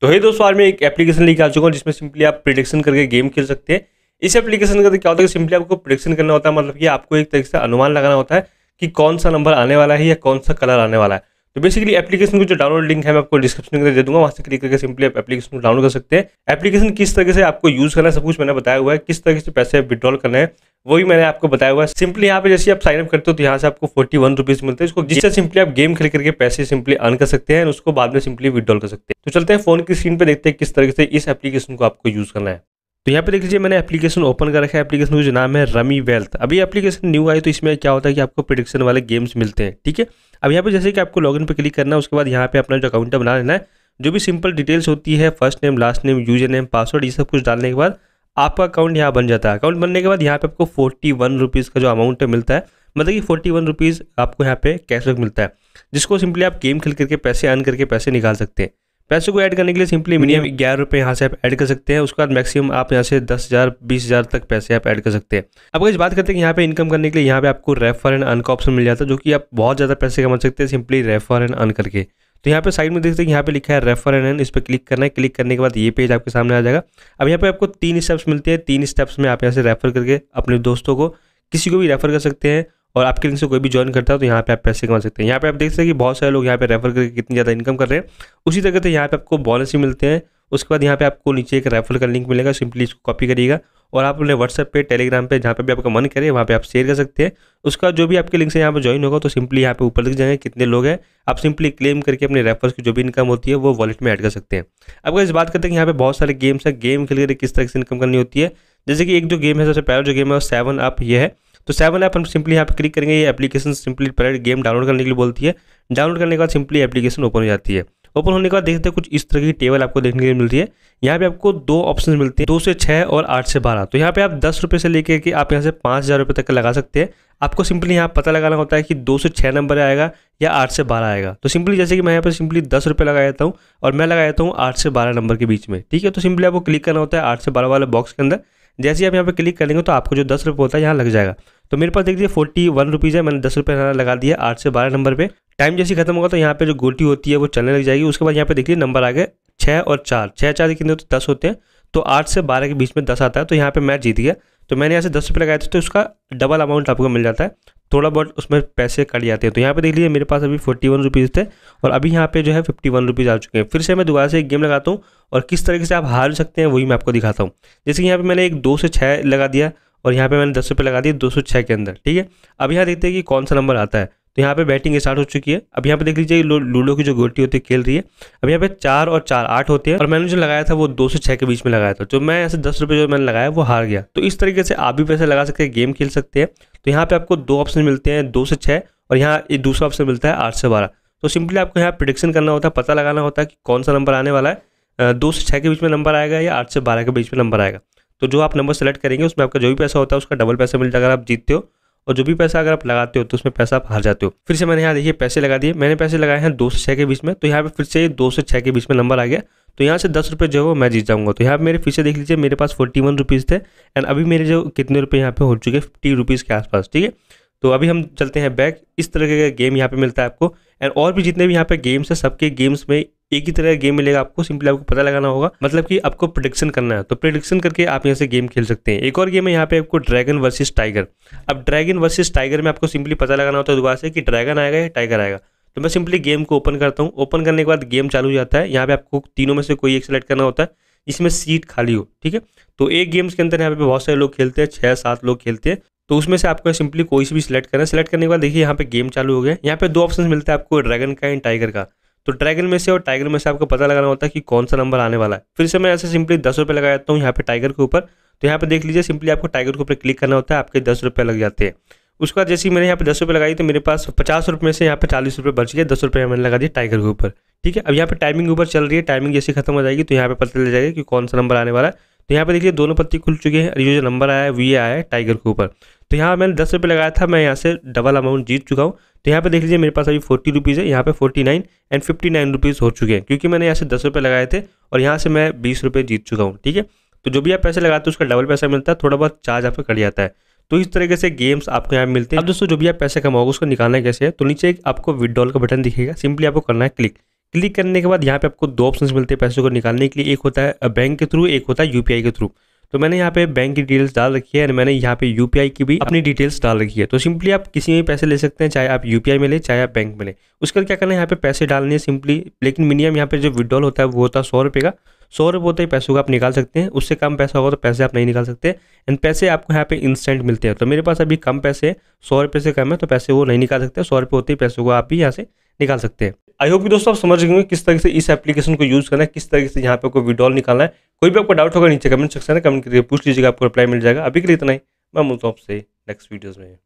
तो हे दोस्तों आज मैं एक एप्लीकेशन लेके आ चुका हूँ जिसमें सिंपली आप प्रिडिक्शन करके गेम खेल सकते हैं इस एप्लीकेशन का तो क्या होता है सिंपली आपको प्रिडिक्शन करना होता है मतलब कि आपको एक तरीके से अनुमान लगाना होता है कि कौन सा नंबर आने वाला है या कौन सा कलर आने वाला है तो बेसिकली एप्लीकेशन को जो डाउनलोड लिंक है मैं आपको डिस्क्रिप्शन अंदर दे दूंगा वहाँ से क्लिक करके सिंपली आप एप्लीकेशन को डाउनलोड कर सकते हैं एप्लीकेशन किस तरह से आपको यूज़ करना है सब कुछ मैंने बताया हुआ है किस तरह से पैसे विड्रॉल करना है वो भी मैंने आपको बताया हुआ है सिंपली यहाँ पे जैसे आप साइन अप करते हो तो यहाँ से आपको फोर्टी वन रुपीज़ मिलते हैं उसको जिससे सिंपली आप गेम खेल करके पैसे सिंपली अर्न कर सकते हैं उसको बाद में सिंपली विड्रॉल कर सकते हैं तो चलते हैं फोन की स्क्रीन पर देखते हैं किस तरह से इस एप्लीकेशन को आपको यूज़ करना है तो यहाँ पे देख लीजिए मैंने एप्लीकेशन ओपन कर रखा है एप्लीकेशन का जो नाम है रमी वेल्थ अभी एप्लीकेशन न्यू आई तो इसमें क्या होता है कि आपको प्रिडिक्शन वाले गेम्स मिलते हैं ठीक है अब यहाँ पे जैसे कि आपको लॉगिन पे क्लिक करना है उसके बाद यहाँ पे अपना जो अकाउंट है बना लेना है जो भी सिंपल डिटेल्स होती है first name last name user name password ये सब कुछ डालने के बाद आपका अकाउंट यहाँ बन जाता है अकाउंट बनने के बाद यहाँ पे आपको फोर्टी वन रुपीज़ का जो अमाउंट है मिलता है मतलब कि फोर्टी वन रुपीज़ आपको यहाँ पे कैशबैक मिलता है जिसको सिंपली आप गेम खेल करके पैसे अर्न करके पैसे निकाल सकते हैं पैसे को ऐड करने के लिए सिंपली मिनिमम ग्यारह रुपये यहाँ से आप ऐड कर सकते हैं उसके बाद मैक्सिमम आप यहाँ से दस हज़ार बीस हज़ार तक पैसे आप ऐड कर सकते हैं अब अगर बात करते हैं कि यहाँ पे इनकम करने के लिए यहाँ पे आपको रेफर एंड अन का ऑप्शन मिल जाता है जो कि आप बहुत ज़्यादा पैसे कमा सकते हैं सिंपली रेफर एंड अन करके तो यहाँ पे साइड में देखते हैं यहाँ पे लिखा है रेफर एंड एन इस पर क्लिक करना है क्लिक करने के बाद ये पेज आपके सामने आ जाएगा अब यहाँ पे आपको तीन स्टेप्स मिलते हैं तीन स्टेप्स में आप यहाँ से रेफर करके अपने दोस्तों को किसी को भी रेफर कर सकते हैं और आपके लिंक से कोई भी ज्वाइन करता है तो यहाँ पे आप पैसे कमा सकते हैं यहाँ पे आप देख सकते हैं कि बहुत सारे लोग यहाँ पे रेफर करके कितनी ज़्यादा इनकम कर रहे हैं उसी तरह से यहाँ पे आपको बोनस ही मिलते हैं उसके बाद यहाँ पे आपको नीचे एक रेफर का लिंक मिलेगा सिंपली इसको कॉपी करिएगा और आप अपने व्हाट्सएप पे टेलीग्राम पे जहाँ पे भी आपका मन करे वहाँ पे आप शेयर कर सकते हैं उसका जो भी आपके लिंक से यहाँ पे ज्वाइन होगा तो सिंपली यहाँ पे ऊपर लिख जाएंगे कितने लोग हैं आप सिंपली क्लेम करके अपने रेफर्स की जो भी इनकम होती है वो वॉलेट में ऐड कर सकते हैं अब अगर इस बात करते हैं कि यहाँ पे बहुत सारे गेम्स हैं गेम खेल कर किस तरह से इनकम करनी होती है जैसे कि एक जो गेम है सबसे पहला जो गेम है वो सेवन अप ये है तो सेवन ऐप हम सिंपली यहाँ पे क्लिक करेंगे ये एप्लीकेशन सिंपली पहले गेम डाउनलोड करने के लिए बोलती है डाउनलोड करने के बाद सिंपली एप्लीकेशन ओपन हो जाती है ओपन होने के बाद देखते हैं कुछ इस तरह की टेबल आपको देखने के लिए मिलती है यहाँ पे आपको दो ऑप्शन मिलते हैं दो से छः और आठ से बारह तो यहाँ पे आप दस रुपये से लेकर के आप यहाँ से पाँच हज़ार रुपये तक का लगा सकते हैं आपको सिंपली यहाँ पता लगाना होता है कि दो से छः नंबर आएगा या आठ से बारह आएगा तो सिंपली जैसे कि मैं यहाँ पर सिंपली दस रुपये लगा देता हूँ और मैं लगा देता हूँ आठ से बारह नंबर के बीच में ठीक है तो सिंपली आपको क्लिक करना होता है आठ से बारह वाले बॉक्स के अंदर जैसे ही आप यहाँ पे क्लिक करेंगे तो आपको जो दस रुपये होता है यहाँ लग जाएगा तो मेरे पास देखिए फोर्टी वन रुपीज़ है मैंने दस रुपये लगा दिया आठ से बारह नंबर पे टाइम जैसे खत्म होगा तो यहाँ पे जो गोटी होती है वो चलने लग जाएगी उसके बाद यहाँ पे देखिए नंबर आ गए छः और चार छः चार देखिए तो दस होते हैं तो आठ से बारह के बीच में दस आता है तो यहाँ पर मैच जीत गया तो मैंने यहाँ से दस रुपये लगाए थे तो उसका डबल अमाउंट आपको मिल जाता है थोड़ा बहुत उसमें पैसे कट जाते हैं तो यहाँ पे देख लीजिए मेरे पास अभी फोर्टी वन रुपीज़ थे और अभी यहाँ पे जो है फिफ्टी वन रुपीज़ आ चुके हैं फिर से मैं दोबारा से एक गेम लगाता हूँ और किस तरीके से आप हार सकते हैं वही मैं आपको दिखाता हूँ जैसे कि यहाँ पे मैंने एक दो से छः लगा दिया और यहाँ पे मैंने दस रुपये लगा दिए दो सौ छः के अंदर ठीक है अब यहाँ देखते हैं कि कौन सा नंबर आता है तो यहाँ पे बैटिंग स्टार्ट हो चुकी है अब यहाँ पे देख लीजिए लूडो की जो गोटी होती है खेल रही है अब यहाँ पे चार और चार आठ होते हैं और मैंने जो लगाया था वो दो से छः के बीच में लगाया था जो मैं ऐसे दस रुपये जो मैंने लगाया वो हार गया तो इस तरीके से आप भी पैसे लगा सकते हैं गेम खेल सकते हैं तो यहाँ पर आपको दो ऑप्शन मिलते हैं दो से छः और यहाँ दूसरा ऑप्शन मिलता है आठ से बारह तो सिंपली आपको यहाँ प्रिडिक्शन करना होता है पता लगाना होता है कि कौन सा नंबर आने वाला है दो से छः के बीच में नंबर आएगा या आठ से बारह के बीच में नंबर आएगा तो जो आप नंबर सेलेक्ट करेंगे उसमें आपका जो भी पैसा होता है उसका डबल पैसा मिलता है अगर आप जीतते हो और जो भी पैसा अगर आप लगाते हो तो उसमें पैसा आप हार जाते हो फिर से मैंने यहाँ देखिए पैसे लगा दिए मैंने पैसे लगाए हैं दो से छः के बीच में तो यहाँ पे फिर से दो से छः के बीच में नंबर आ गया तो यहाँ से दस रुपये जो है वो मैं जीत जाऊँगा तो यहाँ मेरे से देख लीजिए मेरे पास फोर्टी वन रुपीज़ थे एंड अभी मेरे जो कितने रुपये यहाँ पे हो चुके फिफ्टी रुपीज़ के आसपास ठीक है तो अभी हम चलते हैं बैक इस तरह का गेम यहाँ पे मिलता है आपको एंड और भी जितने भी यहाँ पे गेम्स है सबके गेम्स में एक ही तरह गेम मिलेगा आपको सिंपली आपको पता लगाना होगा मतलब कि आपको प्रोडिक्शन करना है तो प्रोडिक्शन करके आप यहाँ से गेम खेल सकते हैं एक और गेम है यहाँ पे आपको ड्रैगन वर्सेस टाइगर अब ड्रैगन वर्सेस टाइगर में आपको सिंपली पता लगाना होता है दोबारा से कि ड्रैगन आएगा या टाइगर आएगा तो मैं सिंपली गेम को ओपन करता हूँ ओपन करने के बाद गेम चालू हो जाता है यहाँ पे आपको तीनों में से कोई एक सेलेक्ट करना होता है इसमें सीट खाली हो ठीक है तो एक गेम्स के अंदर यहाँ पे बहुत सारे लोग खेलते हैं छः सात लोग खेलते हैं तो उसमें से आपको सिंपली कोई भी सिलेक्ट करना है सिलेक्ट करने के बाद देखिए यहाँ पे गेम चालू हो गया यहाँ पे दो ऑप्शन मिलते हैं आपको ड्रैगन का एंड टाइगर का तो ट्राइगल में से और टाइगर में से आपको पता लगाना होता है कि कौन सा नंबर आने वाला है फिर से मैं ऐसे सिंपली दस रुपये लगा जाता हूँ यहाँ पे टाइगर के ऊपर तो यहाँ पे देख लीजिए सिंपली आपको टाइगर के ऊपर क्लिक करना होता है आपके दस रुपये लग जाते हैं उसके बाद जैसे मैंने यहाँ पे दस रुपये लगाई तो मेरे पास पचास रुपये में से यहाँ पे चालीस रुपये बच गए दस रुपये मैंने लगा दिया टाइगर के ऊपर ठीक है अब यहाँ पे टाइमिंग ऊपर चल रही है टाइमिंग जैसे खत्म हो जाएगी तो यहाँ पे पता चल जाएगा कि कौन सा नंबर आने वाला है तो यहाँ पे देखिए दोनों पत्ती खुल चुके हैं ये जो नंबर आया है वी आया है टाइगर के ऊपर तो यहाँ मैंने दस रुपये लगाया था मैं यहाँ से डबल अमाउंट जीत चुका हूँ तो यहाँ पे देख लीजिए मेरे पास अभी फोर्टी रुपीज़ है यहाँ पे forty nine and fifty nine rupees हो चुके हैं क्योंकि मैंने यहाँ से दस रुपये लगाए थे और यहाँ से मैं बीस रुपये जीत चुका हूँ ठीक है तो जो भी आप पैसे लगाते हो उसका डबल पैसा मिलता है थोड़ा बहुत चार्ज आपको कट जाता है तो इस तरीके से गेम्स आपको यहाँ मिलते हैं अब दोस्तों जो भी आप पैसे कमाओगे उसको निकालना कैसे है तो नीचे एक आपको विदड्रॉल का बटन दिखेगा सिंपली आपको करना है क्लिक क्लिक करने के बाद यहाँ पे आपको दो ऑप्शंस मिलते हैं पैसों को निकालने के लिए एक होता है बैंक के थ्रू एक होता है यूपीआई के थ्रू तो मैंने यहाँ पे बैंक की डिटेल्स डाल रखी है और मैंने यहाँ पे यूपीआई की भी अपनी डिटेल्स डाल रखी है तो सिंपली आप किसी में पैसे ले सकते हैं चाहे आप यूपीआई में ले चाहे आप बैंक में ले उसके क्या करना है यहाँ पे पैसे डालने हैं सिंपली लेकिन मिनिमम यहाँ पे जो विड्रॉल होता है वो होता है सौ रुपये का सौ रुपये होते ही पैसों का आप निकाल सकते हैं उससे कम पैसा होगा तो पैसे आप नहीं निकाल सकते एंड पैसे आपको यहाँ पे इंस्टेंट मिलते हैं तो मेरे पास अभी कम पैसे हैं सौ रुपये से कम है तो पैसे वो नहीं निकाल सकते सौ रुपये होते ही पैसों को आप भी यहाँ से निकाल सकते हैं आई होप कि दोस्तों आप समझ गए किस तरीके से इस एप्लीकेशन को यूज़ करना है किस तरीके से यहाँ पे आपको विड्रॉल निकालना है कोई भी आपका डाउट होगा नीचे कमेंट सेक्शन में कमेंट करके पूछ लीजिएगा आपको रिप्लाई मिल जाएगा अभी के लिए इतना ही मैं मिलता हूँ आपसे नेक्स्ट वीडियोज़ में